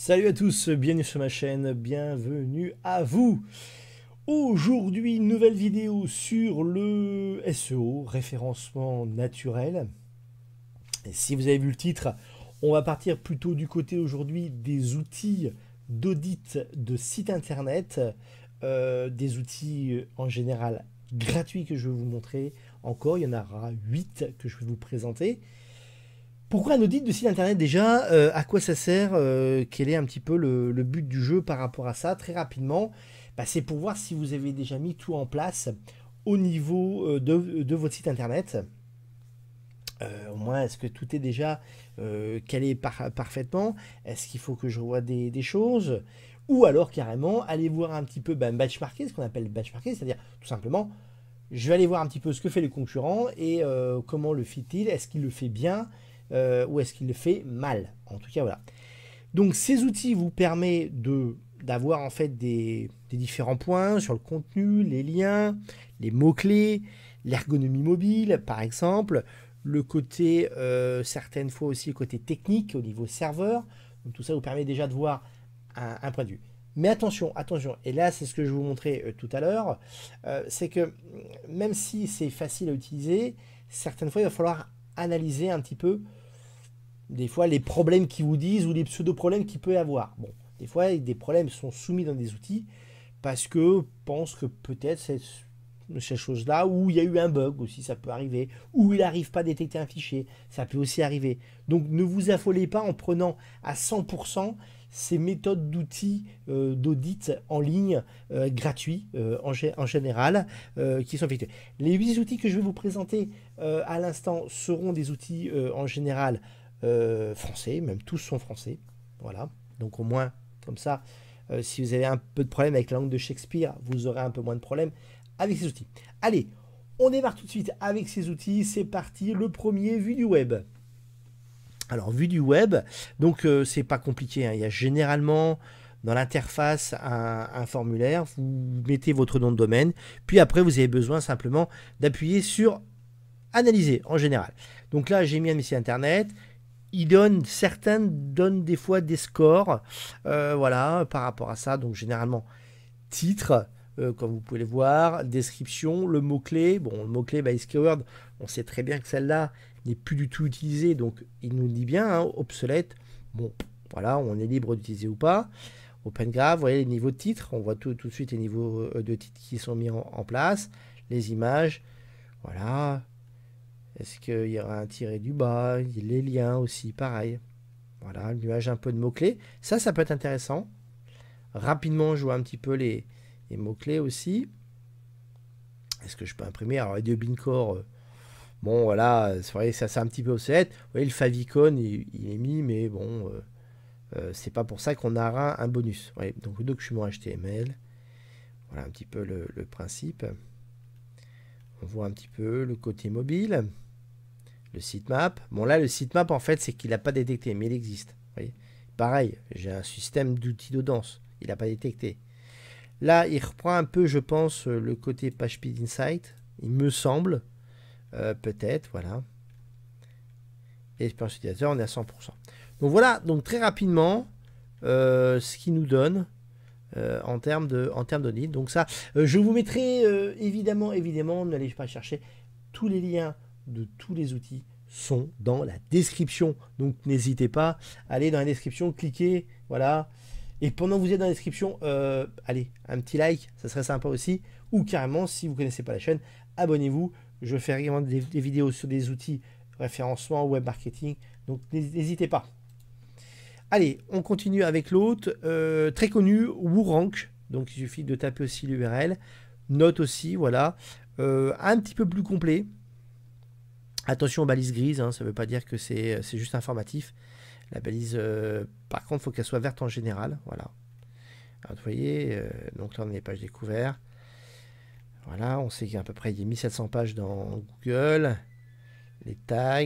Salut à tous, bienvenue sur ma chaîne, bienvenue à vous Aujourd'hui, nouvelle vidéo sur le SEO, référencement naturel. si vous avez vu le titre, on va partir plutôt du côté aujourd'hui des outils d'audit de sites internet, euh, des outils en général gratuits que je vais vous montrer encore, il y en aura 8 que je vais vous présenter. Pourquoi un audit de site internet déjà euh, À quoi ça sert euh, Quel est un petit peu le, but du jeu par rapport à ça Très rapidement, bah, c'est pour voir si vous avez déjà mis tout en place au niveau euh, de, votre site internet. au moins, est-ce que tout est déjà calé parfaitement Est-ce qu'il faut que je revoie des, choses Ou alors carrément, aller voir un petit peu ben, benchmarker, ce qu'on appelle benchmarker, c'est-à-dire tout simplement, je vais aller voir un petit peu ce que fait le concurrent et comment le fait-il, est-ce qu'il le fait bien euh, ou est-ce qu'il le fait mal En tout cas, voilà. Donc ces outils vous permettent de d'avoir en fait des, des, différents points sur le contenu, les liens, les mots-clés, l'ergonomie mobile par exemple, le côté, euh, certaines fois aussi le côté technique au niveau serveur. Donc tout ça vous permet déjà de voir un, point de vue. Mais attention, attention, et là c'est ce que je vous montrais euh, tout à l'heure, c'est que même si c'est facile à utiliser, certaines fois il va falloir analyser un petit peu des fois les problèmes qu'ils vous disent ou les pseudo-problèmes qu'il peut y avoir. Bon, des fois, des problèmes sont soumis dans des outils parce que pensent que peut-être c'est cette chose-là, ou il y a eu un bug aussi, ça peut arriver, ou il n'arrive pas à détecter un fichier, ça peut aussi arriver. Donc ne vous affolez pas en prenant à 100% ces méthodes d'outils euh, d'audit en ligne euh, gratuits euh, en, général qui sont effectués. Les 8 outils que je vais vous présenter à l'instant seront des outils en général euh, français, même tous sont français. Voilà. Donc au moins, comme ça, euh, si vous avez un peu de problème avec la langue de Shakespeare, vous aurez un peu moins de problèmes avec ces outils. Allez, on démarre tout de suite avec ces outils. C'est parti, le premier, vue du web. Alors, vue du web, donc euh, c'est pas compliqué. Hein. Il y a généralement dans l'interface un, formulaire, vous mettez votre nom de domaine, puis après vous avez besoin simplement d'appuyer sur analyser en général. Donc là j'ai mis un site internet, il donne, certaines donnent des fois des scores, euh, voilà, par rapport à ça. Donc généralement, titre, euh, comme vous pouvez le voir, description, le mot-clé. Bon, le mot-clé by Keyword, on sait très bien que celle-là n'est plus du tout utilisée, donc il nous dit bien, hein, obsolète. Bon, voilà, on est libre d'utiliser ou pas. Open graph, vous voyez les niveaux de titres, on voit tout, tout de suite les niveaux euh, de titres qui sont mis en place, les images, voilà, est-ce qu'il y aura un tiré du bas Les liens aussi, pareil. Voilà, le nuage un peu de mots-clés. Ça, ça peut être intéressant. Rapidement, je vois un petit peu les, mots-clés aussi. Est-ce que je peux imprimer Alors, les deux euh, bon, voilà, c'est vrai, ça, c'est un petit peu obsolète. Vous voyez, le favicon, il, est mis, mais bon, euh, euh, c'est pas pour ça qu'on aura un, bonus. donc, le document HTML. Voilà un petit peu le principe. On voit un petit peu le côté mobile le sitemap. Bon, là, le sitemap, en fait, c'est qu'il n'a pas détecté, mais il existe. Pareil, j'ai un système d'outils de danse. Il n'a pas détecté. Là, il reprend un peu, je pense, euh, le côté PageSpeed Insight. Il me semble. Euh, peut-être, voilà. Et L'expérience utilisateur, on est à 100%. Donc voilà, donc très rapidement, euh, ce qui nous donne en termes de en de Donc ça, je vous mettrai évidemment, évidemment, n'allez pas chercher tous les liens de tous les outils sont dans la description. Donc n'hésitez pas, allez dans la description, cliquez, voilà. Et pendant que vous êtes dans la description, euh, allez, un petit like, ça serait sympa aussi. Ou carrément, si vous connaissez pas la chaîne, abonnez-vous. Je fais régulièrement des, vidéos sur des outils référencement, web marketing. Donc n'hésitez pas. Allez, on continue avec l'autre, euh, très connu, WooRank. Donc il suffit de taper aussi l'URL. Note aussi, voilà. Euh, un petit peu plus complet, Attention aux balises grises, hein, ça ne veut pas dire que c'est euh, juste informatif. La balise, euh, par contre, il faut qu'elle soit verte en général. Voilà. vous voyez, euh, donc là, on est les pages découvertes. Voilà, on sait qu'il peu près il peu près 1700 pages dans Google, les tags,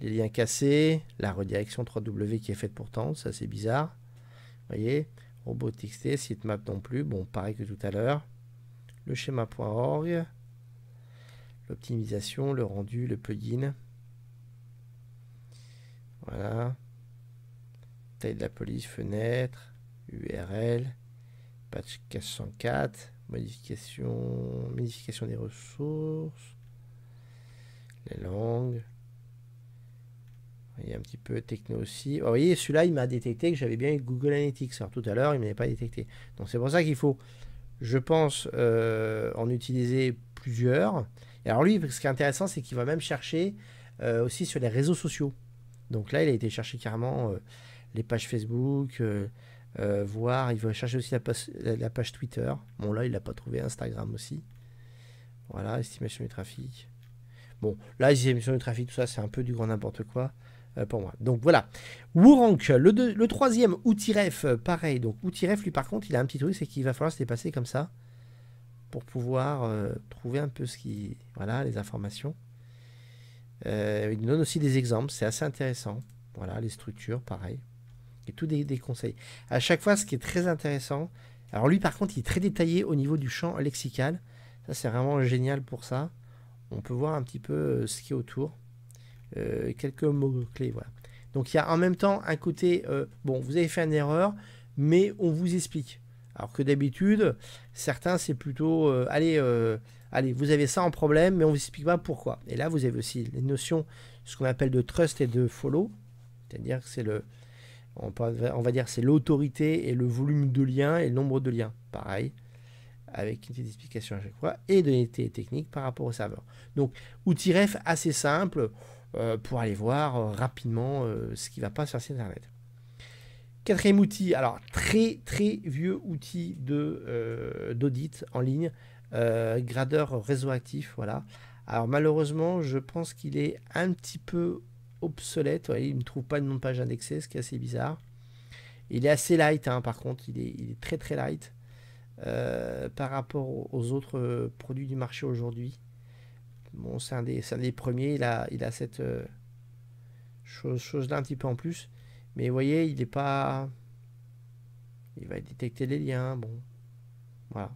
les liens cassés, la redirection 3W qui est faite pourtant, ça c'est bizarre. Vous voyez, site sitemap non plus, bon, pareil que tout à l'heure. Le schéma.org, optimisation le rendu, le plugin. Voilà. Taille de la police, fenêtre, URL, patch 404, modification, modification des ressources, les langues Il y a un petit peu techno aussi. vous voyez, celui-là, il m'a détecté que j'avais bien Google Analytics. Alors tout à l'heure, il ne m'avait pas détecté. Donc c'est pour ça qu'il faut, je pense, euh, en utiliser plusieurs alors lui, ce qui est intéressant, c'est qu'il va même chercher euh, aussi sur les réseaux sociaux. Donc là, il a été chercher carrément euh, les pages Facebook, euh, euh, voir, il va chercher aussi la page, Twitter. Bon là, il n'a pas trouvé, Instagram aussi. Voilà, estimation du trafic. Bon, là, estimation du trafic, tout ça, c'est un peu du grand n'importe quoi pour moi. Donc voilà. Wurank, le, le troisième outil ref, pareil. Donc outil ref, lui par contre, il a un petit truc, c'est qu'il va falloir se dépasser comme ça pour pouvoir euh, trouver un peu ce qui. Voilà, les informations. Euh, il nous donne aussi des exemples, c'est assez intéressant. Voilà, les structures, pareil. Et tous des, conseils. À chaque fois, ce qui est très intéressant. Alors lui, par contre, il est très détaillé au niveau du champ lexical. Ça, c'est vraiment génial pour ça. On peut voir un petit peu euh, ce qui est autour. quelques mots-clés, voilà. Donc il y a en même temps un côté, bon, vous avez fait une erreur, mais on vous explique. Alors que d'habitude, certains, c'est plutôt, euh, allez, euh, allez, vous avez ça en problème, mais on vous explique pas pourquoi. Et là, vous avez aussi les notions, ce qu'on appelle de trust et de follow, c'est-à-dire que c'est le, on, va dire, c'est l'autorité et le volume de liens et le nombre de liens, pareil, avec une petite explication à chaque fois, et données technique par rapport au serveur. Donc, outil ref assez simple euh, pour aller voir rapidement ce qui va pas sur internet. Quatrième outil, alors très très vieux outil euh, d'audit en ligne, euh, gradeur Réseau Actif, voilà. Alors malheureusement, je pense qu'il est un petit peu obsolète, il ne trouve pas de nom de page indexée, ce qui est assez bizarre. Il est assez light, hein, par contre, il est, très très light euh, par rapport aux autres produits du marché aujourd'hui. Bon, c'est un, des premiers, il a, il a cette chose, chose là un petit peu en plus. Mais vous voyez, il n'est pas... Il va détecter les liens, bon. Voilà.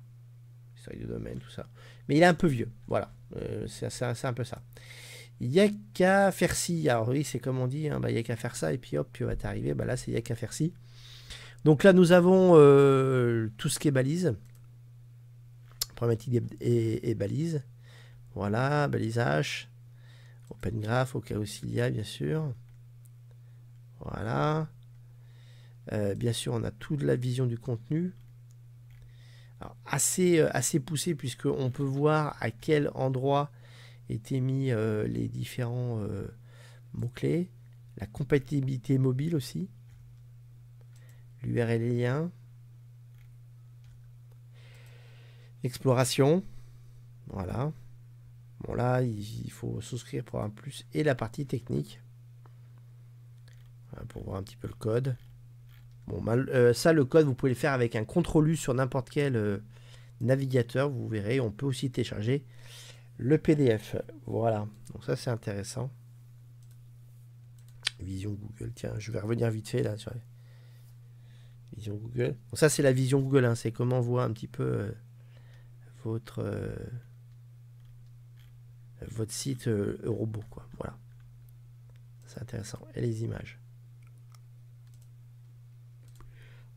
de domaine, tout ça. Mais il est un peu vieux, voilà. Euh, c'est un peu ça. Il n'y a qu'à faire si Alors oui, c'est comme on dit, hein, bah, il a qu'à faire ça, et puis hop, tu vas t'arriver. Bah, là, c'est il n'y a qu'à faire ci. Donc là, nous avons euh, tout ce qui est balise. Problématique et, balise. Voilà, balisage Open graph, au cas il y a, bien sûr. Voilà. Euh, bien sûr, on a toute la vision du contenu. assez, euh, assez poussé on peut voir à quel endroit étaient mis euh, les différents mots-clés. La compatibilité mobile aussi. L'URL lien. Exploration. Voilà. Bon là, il faut souscrire pour un plus et la partie technique pour voir un petit peu le code. Bon, ben, euh, ça, le code, vous pouvez le faire avec un contrôle U sur n'importe quel euh, navigateur. Vous verrez, on peut aussi télécharger le PDF. Voilà, donc ça, c'est intéressant. Vision Google, tiens, je vais revenir vite fait là sur Vision Google. ça, c'est la vision Google, hein. c'est comment on voit un petit peu euh, votre, votre site robot, quoi. Voilà, c'est intéressant. Et les images.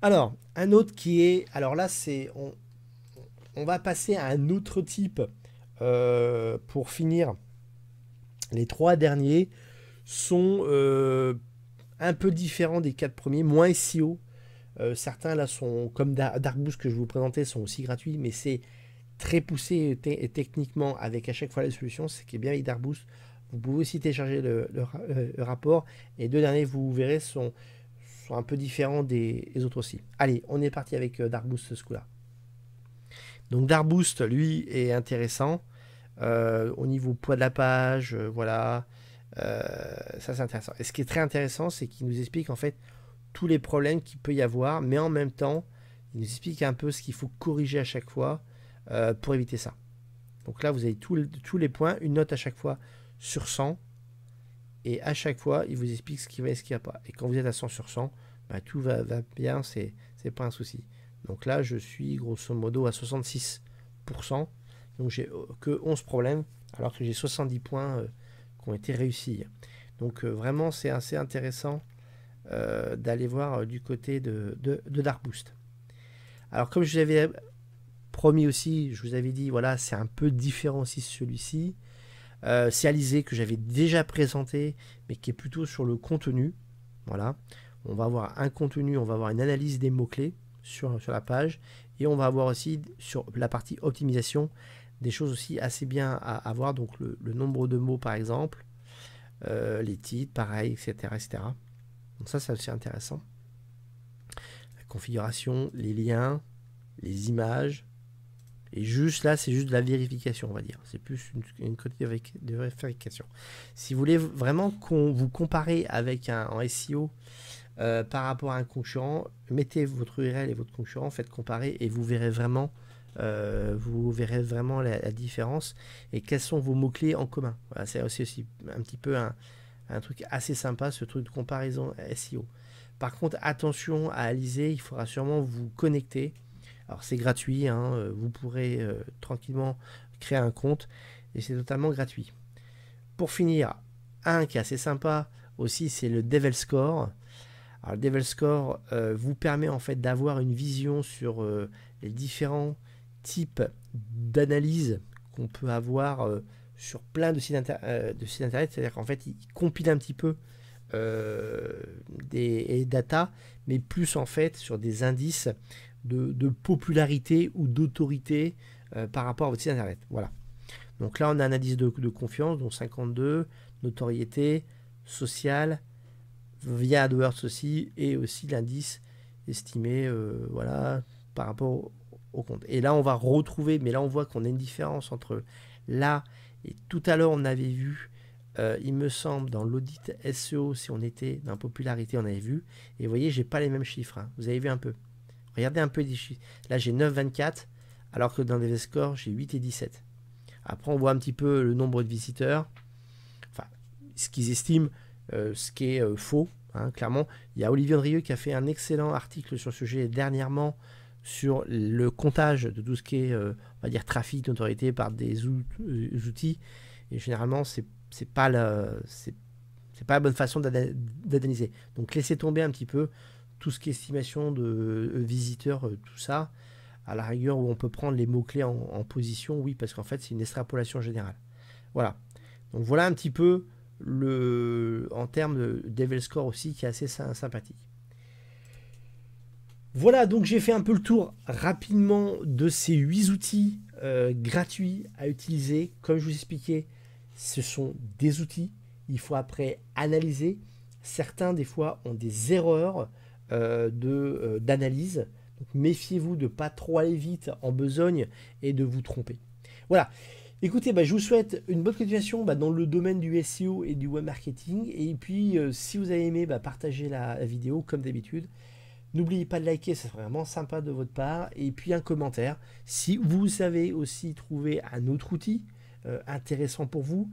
Alors, un autre qui est... Alors là, c'est... On, va passer à un autre type euh, pour finir. Les trois derniers sont euh, un peu différents des quatre premiers, moins SEO. Euh, certains là sont, comme Dark que je vous présentais, sont aussi gratuits, mais c'est très poussé techniquement avec à chaque fois la solution. C'est qui est bien avec Dark Vous pouvez aussi télécharger euh, le, rapport. Et deux derniers, vous verrez, sont un peu différent des, autres aussi. Allez, on est parti avec euh, Darboost ce coup-là. Donc Darboost, lui, est intéressant. Euh, au niveau poids de la page, euh, voilà. ça, c'est intéressant. Et ce qui est très intéressant, c'est qu'il nous explique en fait tous les problèmes qu'il peut y avoir, mais en même temps, il nous explique un peu ce qu'il faut corriger à chaque fois pour éviter ça. Donc là, vous avez tous les points, une note à chaque fois sur 100 et à chaque fois, il vous explique ce y va et ce n'y a pas. Et quand vous êtes à 100 sur 100, bah, tout va, va bien, c'est pas un souci. Donc là, je suis grosso modo à 66%, donc j'ai euh, que 11 problèmes, alors que j'ai 70 points euh, qui ont été réussis. Donc euh, vraiment, c'est assez intéressant d'aller voir du côté de, de, de Dark Boost. Alors comme je vous avais promis aussi, je vous avais dit, voilà, c'est un peu différent aussi celui-ci. Euh, que j'avais déjà présenté, mais qui est plutôt sur le contenu. Voilà. On va avoir un contenu, on va avoir une analyse des mots-clés sur, la page. Et on va avoir aussi sur la partie optimisation des choses aussi assez bien à avoir. Donc le, nombre de mots par exemple, euh, les titres, pareil, etc. etc. Donc ça, c'est intéressant. La configuration, les liens, les images, et juste là, c'est juste de la vérification, on va dire. C'est plus une, une de vérification. Si vous voulez vraiment qu'on vous comparer avec un en SEO euh, par rapport à un concurrent, mettez votre URL et votre concurrent, faites comparer et vous verrez vraiment, euh, vous verrez vraiment la, différence et quels sont vos mots clés en commun. c'est aussi, aussi, un petit peu un, un, truc assez sympa, ce truc de comparaison SEO. Par contre, attention à Alizé, il faudra sûrement vous connecter alors c'est gratuit, hein, euh, vous pourrez euh, tranquillement créer un compte et c'est totalement gratuit. Pour finir, un qui est assez sympa aussi, c'est le Devil Score. Alors, le Devil Score euh, vous permet en fait d'avoir une vision sur les différents types d'analyse qu'on peut avoir sur plein de sites, de sites internet. C'est-à-dire qu'en fait, il compile un petit peu des data, mais plus en fait sur des indices de, popularité ou d'autorité euh, par rapport à votre site internet. Voilà. Donc là, on a un indice de, confiance, dont 52, notoriété sociale, via AdWords aussi, et aussi l'indice estimé euh, voilà, par rapport au, compte. Et là, on va retrouver, mais là, on voit qu'on a une différence entre là et tout à l'heure, on avait vu euh, il me semble, dans l'audit SEO, si on était dans popularité, on avait vu. Et vous voyez, j'ai pas les mêmes chiffres. Hein. Vous avez vu un peu. Regardez un peu les chiffres. Là, j'ai 9,24, alors que dans les scores, j'ai 8 et 17. Après, on voit un petit peu le nombre de visiteurs. Enfin, ce qu'ils estiment, euh, ce qui est euh, faux, hein, clairement. Il y a Olivier Andrieux qui a fait un excellent article sur ce sujet dernièrement sur le comptage de tout ce qui est, euh, on va dire, trafic d'autorité par des outils. Et généralement, c'est pas c'est pas la bonne façon d'analyser. Donc, laissez tomber un petit peu tout ce qui est estimation de euh, visiteurs, euh, tout ça, à la rigueur où on peut prendre les mots-clés en, position, oui, parce qu'en fait, c'est une extrapolation générale. Voilà. Donc voilà un petit peu le, en termes de Devil Score aussi, qui est assez sympathique. Voilà, donc j'ai fait un peu le tour rapidement de ces huit outils euh, gratuits à utiliser. Comme je vous expliquais, ce sont des outils. Il faut après analyser. Certains, des fois, ont des erreurs. Euh, euh, d'analyse. méfiez-vous de ne pas trop aller vite en besogne et de vous tromper. Voilà. Écoutez, bah, je vous souhaite une bonne continuation bah, dans le domaine du SEO et du web marketing. Et puis, euh, si vous avez aimé, partager bah, partagez la, vidéo comme d'habitude. N'oubliez pas de liker, ça serait vraiment sympa de votre part. Et puis un commentaire. Si vous savez aussi trouver un autre outil intéressant pour vous,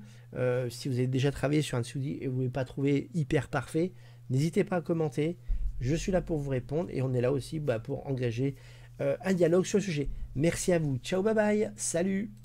si vous avez déjà travaillé sur un dit et vous ne l'avez pas trouvé hyper parfait, n'hésitez pas à commenter. Je suis là pour vous répondre et on est là aussi bah, pour engager euh, un dialogue sur le sujet. Merci à vous. Ciao, bye bye. Salut.